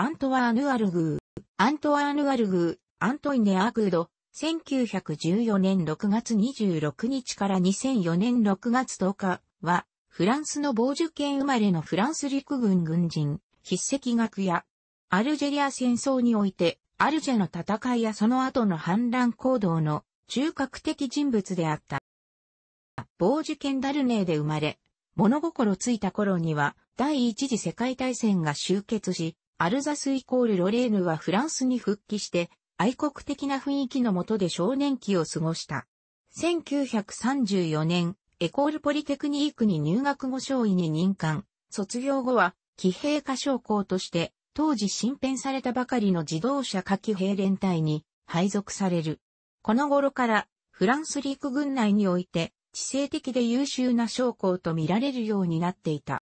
アントワーヌ・アルグー、アントワーヌ・アルグー、アントイネ・アグード、1914年6月26日から2004年6月10日は、フランスの傍受権生まれのフランス陸軍軍人、筆跡学や、アルジェリア戦争において、アルジェの戦いやその後の反乱行動の中核的人物であった。傍受権ダルネーで生まれ、物心ついた頃には、第一次世界大戦が終結し、アルザスイコールロレーヌはフランスに復帰して、愛国的な雰囲気のもとで少年期を過ごした。1934年、エコールポリテクニークに入学後少尉に任官、卒業後は、騎兵科将校として、当時新編されたばかりの自動車火器兵連隊に配属される。この頃から、フランス陸軍内において、知性的で優秀な将校と見られるようになっていた。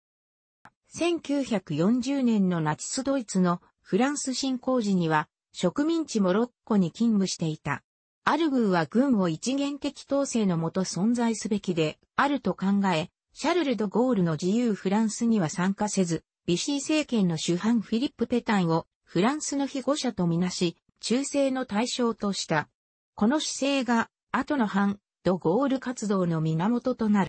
1940年のナチスドイツのフランス侵攻時には植民地モロッコに勤務していた。アルグーは軍を一元的統制のもと存在すべきであると考え、シャルル・ド・ゴールの自由フランスには参加せず、ビシー政権の主犯フィリップ・ペタンをフランスの被護者とみなし、忠誠の対象とした。この姿勢が、後の反、ド・ゴール活動の源となる。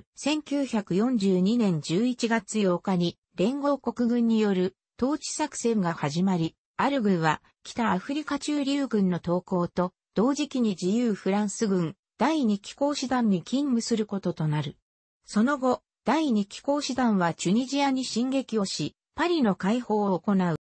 プ、1942年11月8日に連合国軍による統治作戦が始まり、アルグーは北アフリカ駐留軍の投降と同時期に自由フランス軍第二機構師団に勤務することとなる。その後、第二機構師団はチュニジアに進撃をし、パリの解放を行う。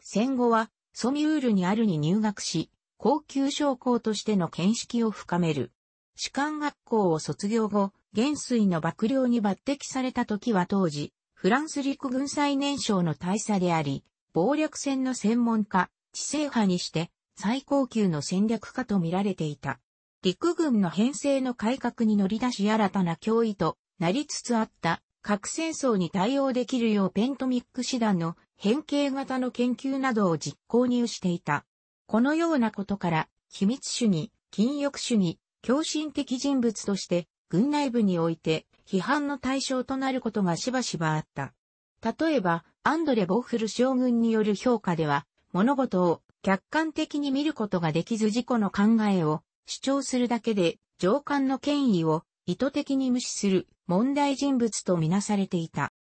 戦後はソミュールにあるに入学し、高級将校としての見識を深める。士官学校を卒業後、元帥の幕僚に抜擢された時は当時、フランス陸軍最年少の大佐であり、暴力戦の専門家、知性派にして最高級の戦略家と見られていた。陸軍の編成の改革に乗り出し新たな脅威となりつつあった核戦争に対応できるようペントミック師団の変形型の研究などを実行入していた。このようなことから、秘密主義、禁欲主義、狂信的人物として軍内部において批判の対象となることがしばしばあった。例えば、アンドレ・ボッフル将軍による評価では、物事を客観的に見ることができず自己の考えを主張するだけで上官の権威を意図的に無視する問題人物とみなされていた。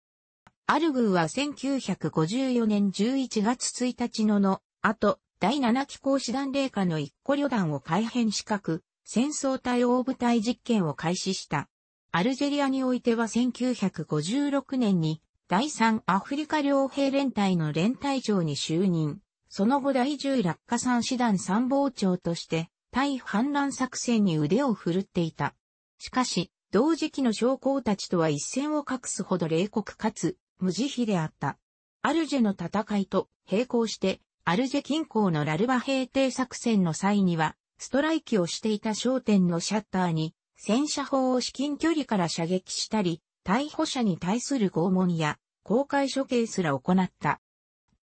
アルグーは1954年11月1日のの後、第7期講師団霊下の一個旅団を改編資格、戦争対応部隊実験を開始した。アルジェリアにおいては1956年に第3アフリカ両兵連隊の連隊長に就任。その後第10落下三師団参謀長として対反乱作戦に腕を振るっていた。しかし、同時期の将校たちとは一線を画すほど冷酷かつ無慈悲であった。アルジェの戦いと並行して、アルジェ近郊のラルバ平定作戦の際には、ストライキをしていた商店のシャッターに、戦車砲を至近距離から射撃したり、逮捕者に対する拷問や、公開処刑すら行った。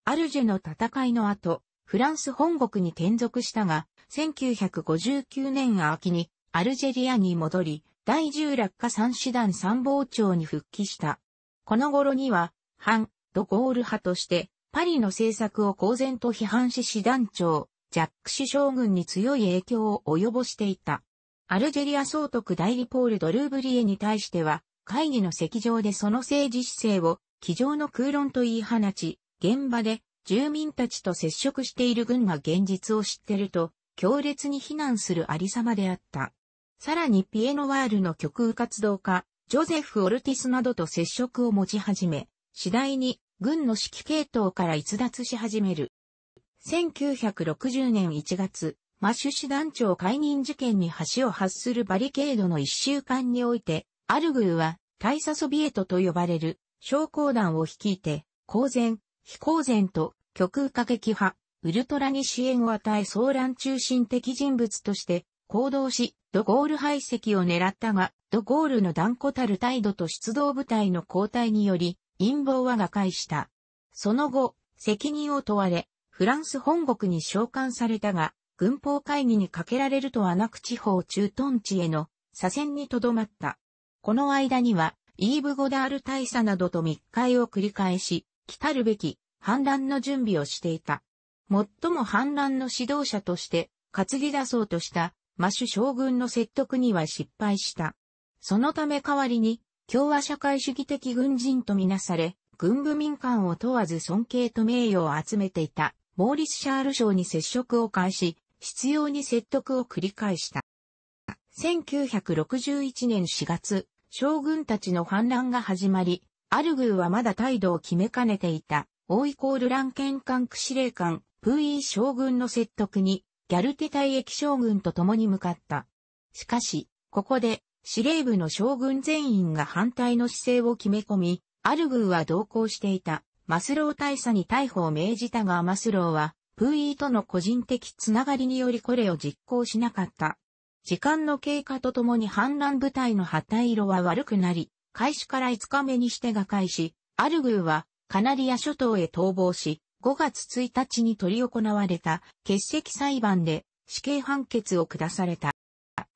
アルジェの戦いの後、フランス本国に転属したが、1959年秋にアルジェリアに戻り、第10落下三師団参謀長に復帰した。この頃には、反、ドゴール派として、パリの政策を公然と批判し師団長、ジャック首将軍に強い影響を及ぼしていた。アルジェリア総督代理ポール・ドルーブリエに対しては、会議の席上でその政治姿勢を、机上の空論と言い放ち、現場で住民たちと接触している軍が現実を知ってると、強烈に非難するありさまであった。さらにピエノワールの極右活動家、ジョゼフ・オルティスなどと接触を持ち始め、次第に軍の指揮系統から逸脱し始める。1960年1月、マッシュ師団長解任事件に橋を発するバリケードの一週間において、アルグーは大佐ソビエトと呼ばれる将校団を率いて、公然、非公然と極右過激派、ウルトラに支援を与え騒乱中心的人物として行動し、ドゴール排斥を狙ったが、ドゴールの断固たる態度と出動部隊の交代により、陰謀は瓦解した。その後、責任を問われ、フランス本国に召喚されたが、軍法会議にかけられるとはなく地方駐屯地への左遷にとどまった。この間には、イーブ・ゴダール大佐などと密会を繰り返し、来たるべき反乱の準備をしていた。最も反乱の指導者として担ぎ出そうとしたマシュ将軍の説得には失敗した。そのため代わりに共和社会主義的軍人とみなされ、軍部民間を問わず尊敬と名誉を集めていたモーリス・シャール賞に接触を開始、必要に説得を繰り返した。1961年4月、将軍たちの反乱が始まり、アルグーはまだ態度を決めかねていた、王イコールランケン管区司令官、プーイー将軍の説得に、ギャルテ大役将軍と共に向かった。しかし、ここで、司令部の将軍全員が反対の姿勢を決め込み、アルグーは同行していたマスロー大佐に逮捕を命じたがマスローは、プーイーとの個人的つながりによりこれを実行しなかった。時間の経過とともに反乱部隊の旗色は悪くなり、開始から5日目にして瓦解し、アルグーはカナリア諸島へ逃亡し、5月1日に取り行われた欠席裁判で死刑判決を下された。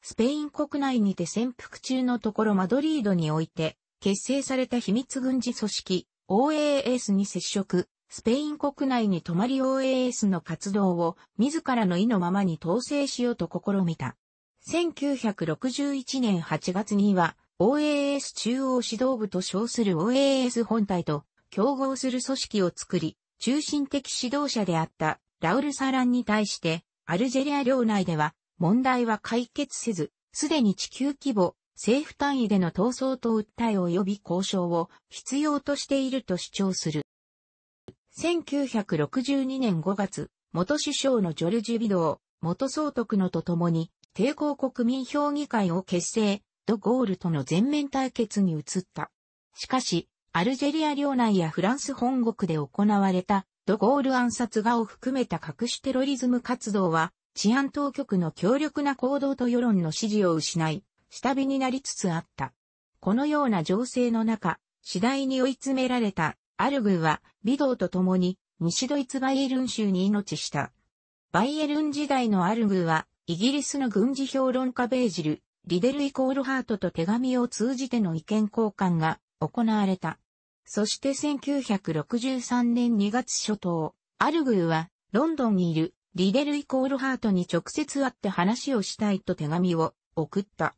スペイン国内にて潜伏中のところマドリードにおいて結成された秘密軍事組織 OAS に接触、スペイン国内に泊まり OAS の活動を自らの意のままに統制しようと試みた。1961年8月には OAS 中央指導部と称する OAS 本体と競合する組織を作り、中心的指導者であったラウル・サランに対してアルジェリア領内では問題は解決せず、すでに地球規模政府単位での闘争と訴え及び交渉を必要としていると主張する。1962年5月、元首相のジョルジュ・ビドー、元総督のと共に、抵抗国民評議会を結成、ド・ゴールとの全面対決に移った。しかし、アルジェリア領内やフランス本国で行われた、ド・ゴール暗殺画を含めた隠しテロリズム活動は、治安当局の強力な行動と世論の支持を失い、下火になりつつあった。このような情勢の中、次第に追い詰められたアルグーは、ビドーと共に西ドイツバイエルン州に命した。バイエルン時代のアルグーは、イギリスの軍事評論家ベージル、リデルイコールハートと手紙を通じての意見交換が行われた。そして1963年2月初頭、アルグーはロンドンにいるリデルイコールハートに直接会って話をしたいと手紙を送った。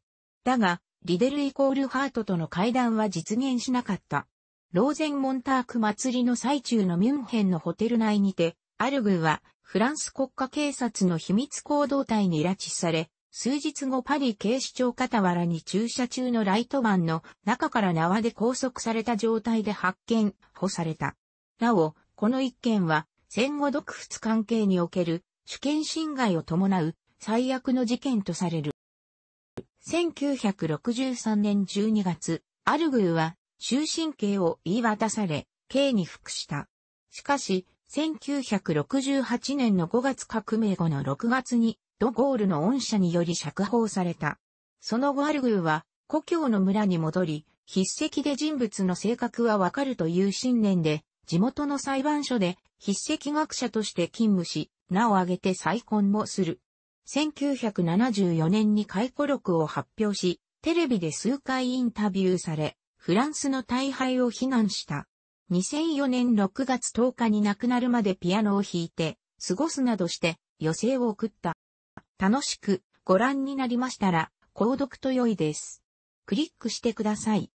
だが、リデルイコールハートとの会談は実現しなかった。ローゼンモンターク祭りの最中のミュンヘンのホテル内にて、アルグーはフランス国家警察の秘密行動隊に拉致され、数日後パリ警視庁傍らに駐車中のライトバンの中から縄で拘束された状態で発見、保された。なお、この一件は戦後独仏関係における主権侵害を伴う最悪の事件とされる。1963年12月、アルグーは終身刑を言い渡され、刑に服した。しかし、1968年の5月革命後の6月に、ドゴールの恩赦により釈放された。その後アルグーは、故郷の村に戻り、筆跡で人物の性格はわかるという信念で、地元の裁判所で筆跡学者として勤務し、名を挙げて再婚もする。1974年に回顧録を発表し、テレビで数回インタビューされ、フランスの大敗を非難した。2004年6月10日に亡くなるまでピアノを弾いて、過ごすなどして余生を送った。楽しくご覧になりましたら、購読と良いです。クリックしてください。